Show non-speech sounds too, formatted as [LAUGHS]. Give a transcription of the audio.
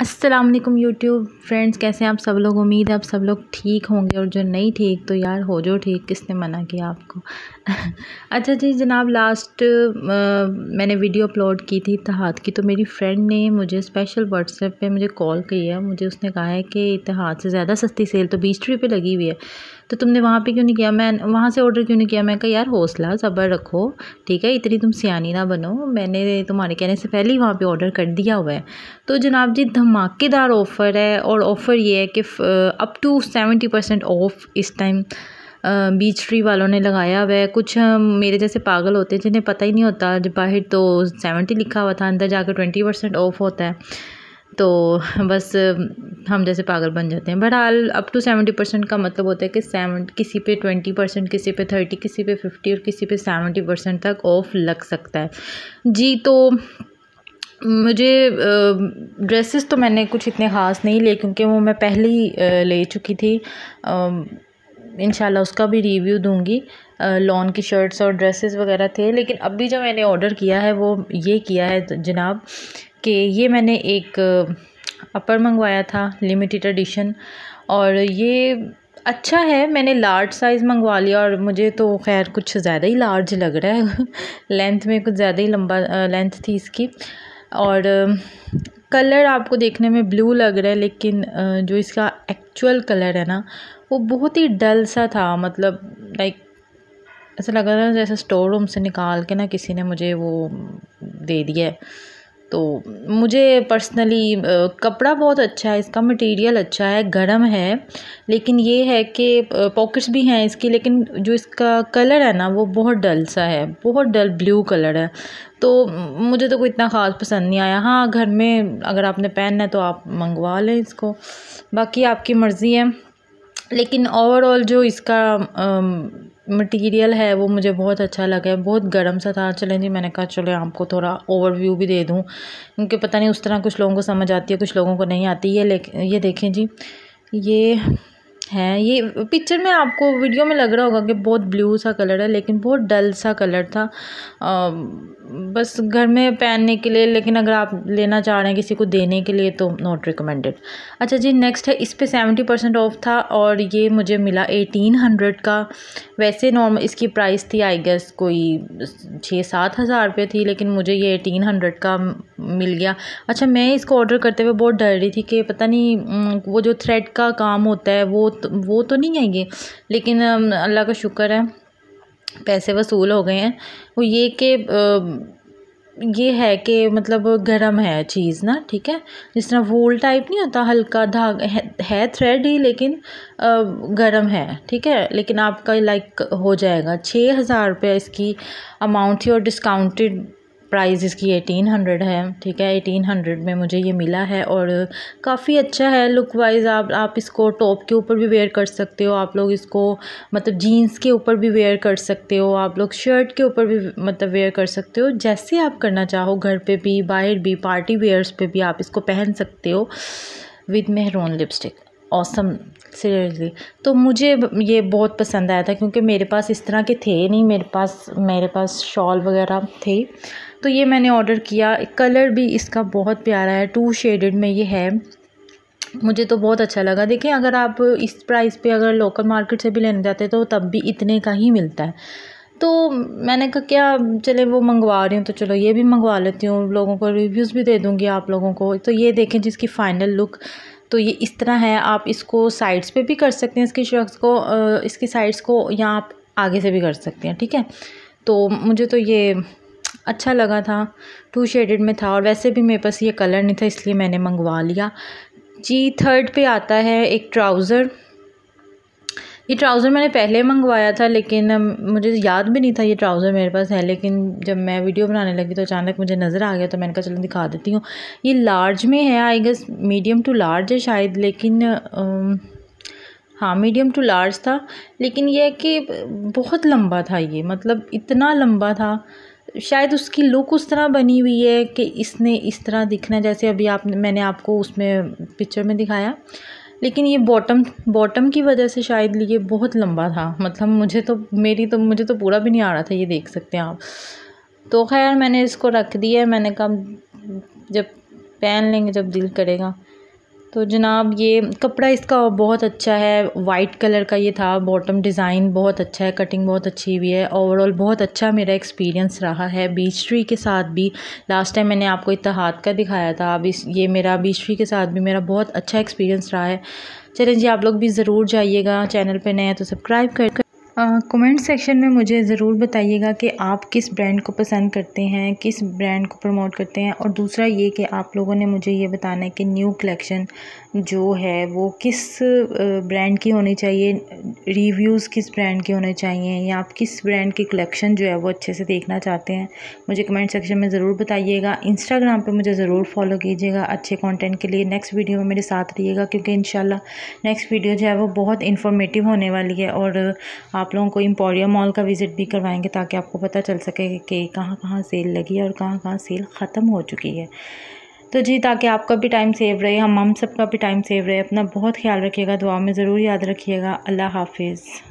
अस्सलाम वालेकुम YouTube friends कैसे हैं आप सब लोग उम्मीद है आप सब लोग ठीक होंगे और जो नहीं ठीक तो यार हो जो ठीक किसने मना किया आपको [LAUGHS] अच्छा जी जनाब लास्ट मैंने वीडियो अपलोड की थी इतिहाद की तो मेरी फ्रेंड ने मुझे स्पेशल व्हाट्सएप पे मुझे कॉल की है मुझे उसने कहा है कि इतिहाद से ज़्यादा सस्ती सेल तो बीस रुपये लगी हुई है तो तुमने वहाँ पे क्यों नहीं किया मैं वहाँ से ऑर्डर क्यों नहीं किया मैं कहा यार हौसला सब्र रखो ठीक है इतनी तुम सियानी ना बनो मैंने तुम्हारे कहने से पहले ही वहाँ पर ऑर्डर कर दिया हुआ है तो जनाब जी धमाकेदार ऑफ़र है और ऑफ़र ये है कि up to seventy percent off इस टाइम बीच ट्री वालों ने लगाया हुआ है कुछ मेरे जैसे पागल होते हैं जिन्हें पता ही नहीं होता जब बाहर तो सेवेंटी लिखा हुआ था अंदर जाकर ट्वेंटी परसेंट ऑफ होता है तो बस हम जैसे पागल बन जाते हैं बहरहाल अप टू सेवेंटी परसेंट का मतलब होता है कि सेवन किसी पे ट्वेंटी परसेंट किसी पे थर्टी किसी पे फिफ्टी और किसी पे सेवेंटी परसेंट तक ऑफ लग सकता है जी तो मुझे ड्रेसेस तो मैंने कुछ इतने ख़ास नहीं लिए क्योंकि वो मैं पहले ही ले चुकी थी इन उसका भी रिव्यू दूँगी लॉन की शर्ट्स और ड्रेसेस वगैरह थे लेकिन अभी जो मैंने ऑर्डर किया है वो ये किया है जनाब कि ये मैंने एक अपर मंगवाया था लिमिटेड एडिशन और ये अच्छा है मैंने लार्ज साइज़ मंगवा लिया और मुझे तो खैर कुछ ज़्यादा ही लार्ज लग रहा है लेंथ [LAUGHS] में कुछ ज़्यादा ही लंबा लेंथ थी इसकी और कलर आपको देखने में ब्लू लग रहा है लेकिन जो इसका एक्चुअल कलर है ना वो बहुत ही डल सा था मतलब लाइक ऐसा लग रहा था जैसे स्टोर रूम से निकाल के ना किसी ने मुझे वो दे दिया है तो मुझे पर्सनली कपड़ा बहुत अच्छा है इसका मटेरियल अच्छा है गर्म है लेकिन ये है कि पॉकेट्स भी हैं इसकी लेकिन जो इसका कलर है ना वो बहुत डल सा है बहुत डल ब्लू कलर है तो मुझे तो कोई इतना ख़ास पसंद नहीं आया हाँ घर में अगर आपने पहनना है तो आप मंगवा लें इसको बाकी आपकी मर्ज़ी है लेकिन ओवरऑल जो इसका मटेरियल है वो मुझे बहुत अच्छा लगा बहुत गर्म सा था चलें जी मैंने कहा चलो आपको थोड़ा ओवरव्यू भी दे दूँ क्योंकि पता नहीं उस तरह कुछ लोगों को समझ आती है कुछ लोगों को नहीं आती है लेकिन ये देखें जी ये है ये पिक्चर में आपको वीडियो में लग रहा होगा कि बहुत ब्लू सा कलर है लेकिन बहुत डल सा कलर था आ, बस घर में पहनने के लिए लेकिन अगर आप लेना चाह रहे हैं किसी को देने के लिए तो नॉट रिकमेंडेड अच्छा जी नेक्स्ट है इस पर सेवेंटी परसेंट ऑफ था और ये मुझे मिला एटीन हंड्रेड का वैसे नॉर्मल इसकी प्राइस थी आई गेस कोई छः सात हज़ार रुपये थी लेकिन मुझे ये एटीन हंड्रेड का मिल गया अच्छा मैं इसको ऑर्डर करते हुए बहुत डर रही थी कि पता नहीं वो जो थ्रेड का काम होता है वो तो वो तो नहीं आएंगे लेकिन अल्लाह का शुक्र है पैसे वसूल हो गए हैं वो ये कि ये है कि मतलब गर्म है चीज़ ना ठीक है जिस तरह वूल टाइप नहीं होता हल्का धाग है, है थ्रेड ही लेकिन गर्म है ठीक है लेकिन आपका लाइक हो जाएगा छः हज़ार रुपये इसकी अमाउंट थी और डिस्काउंटेड प्राइस इसकी एटीन हंड्रेड है ठीक है एटीन हंड्रेड में मुझे ये मिला है और काफ़ी अच्छा है लुक वाइज आप आप इसको टॉप के ऊपर भी वेयर कर सकते हो आप लोग इसको मतलब जीन्स के ऊपर भी वेयर कर सकते हो आप लोग शर्ट के ऊपर भी मतलब वेयर कर सकते हो जैसे आप करना चाहो घर पे भी बाहर भी पार्टी वेयर्स पे भी आप इसको पहन सकते हो with maroon lipstick awesome seriously तो मुझे ये बहुत पसंद आया था क्योंकि मेरे पास इस तरह के थे नहीं मेरे पास मेरे पास शॉल वगैरह थे तो ये मैंने ऑर्डर किया कलर भी इसका बहुत प्यारा है टू शेडेड में ये है मुझे तो बहुत अच्छा लगा देखें अगर आप इस प्राइस पे अगर लोकल मार्केट से भी लेने जाते तो तब भी इतने का ही मिलता है तो मैंने कहा क्या चले वो मंगवा रही हूँ तो चलो ये भी मंगवा लेती हूँ लोगों को रिव्यूज़ भी दे दूँगी आप लोगों को तो ये देखें जिसकी फ़ाइनल लुक तो ये इस तरह है आप इसको साइड्स पे भी कर सकते हैं इसके शख्स को इसकी साइड्स को या आप आगे से भी कर सकते हैं ठीक है तो मुझे तो ये अच्छा लगा था टू शेडेड में था और वैसे भी मेरे पास ये कलर नहीं था इसलिए मैंने मंगवा लिया जी थर्ड पे आता है एक ट्राउज़र ये ट्राउज़र मैंने पहले मंगवाया था लेकिन मुझे याद भी नहीं था ये ट्राउज़र मेरे पास है लेकिन जब मैं वीडियो बनाने लगी तो अचानक मुझे नज़र आ गया तो मैंने कहा चलो दिखा देती हूँ ये लार्ज में है I guess medium to large है शायद लेकिन आ, हाँ मीडियम टू लार्ज था लेकिन यह है कि बहुत लंबा था ये मतलब इतना लंबा था शायद उसकी लुक उस तरह बनी हुई है कि इसने इस तरह दिखना जैसे अभी आप मैंने आपको उसमें पिक्चर में दिखाया लेकिन ये बॉटम बॉटम की वजह से शायद ये बहुत लंबा था मतलब मुझे तो मेरी तो मुझे तो पूरा भी नहीं आ रहा था ये देख सकते हैं आप तो खैर मैंने इसको रख दिया मैंने कहा जब पहन लेंगे जब दिल करेगा तो जनाब ये कपड़ा इसका बहुत अच्छा है वाइट कलर का ये था बॉटम डिज़ाइन बहुत अच्छा है कटिंग बहुत अच्छी हुई है ओवरऑल बहुत अच्छा मेरा एक्सपीरियंस रहा है बीच ट्री के साथ भी लास्ट टाइम मैंने आपको इतहाद का दिखाया था अब इस ये मेरा बीच ट्री के साथ भी मेरा बहुत अच्छा एक्सपीरियंस रहा है चलें जी आप लोग भी ज़रूर जाइएगा चैनल पर नए तो सब्सक्राइब कर कमेंट सेक्शन में मुझे ज़रूर बताइएगा कि आप किस ब्रांड को पसंद करते हैं किस ब्रांड को प्रमोट करते हैं और दूसरा ये कि आप लोगों ने मुझे ये बताना है कि न्यू कलेक्शन जो है वो किस ब्रांड की होनी चाहिए रिव्यूज़ किस ब्रांड के होने चाहिए या आप किस ब्रांड की कलेक्शन जो है वो अच्छे से देखना चाहते हैं मुझे कमेंट सेक्शन में ज़रूर बताइएगा इंस्टाग्राम पे मुझे ज़रूर फॉलो कीजिएगा अच्छे कंटेंट के लिए नेक्स्ट वीडियो में मेरे साथ रहिएगा क्योंकि इन नेक्स्ट वीडियो जो है वो बहुत इन्फॉर्मेटिव होने वाली है और आप लोगों को इम्पोरियम मॉल का विज़िट भी करवाएंगे ताकि आपको पता चल सके कि कहाँ कहाँ सेल लगी है और कहाँ कहाँ सेल ख़त्म हो चुकी है तो जी ताकि आपका भी टाइम सेव रहे हम हम सब का भी टाइम सेव रहे अपना बहुत ख्याल रखिएगा दुआ में ज़रूर याद रखिएगा अल्लाह हाफिज़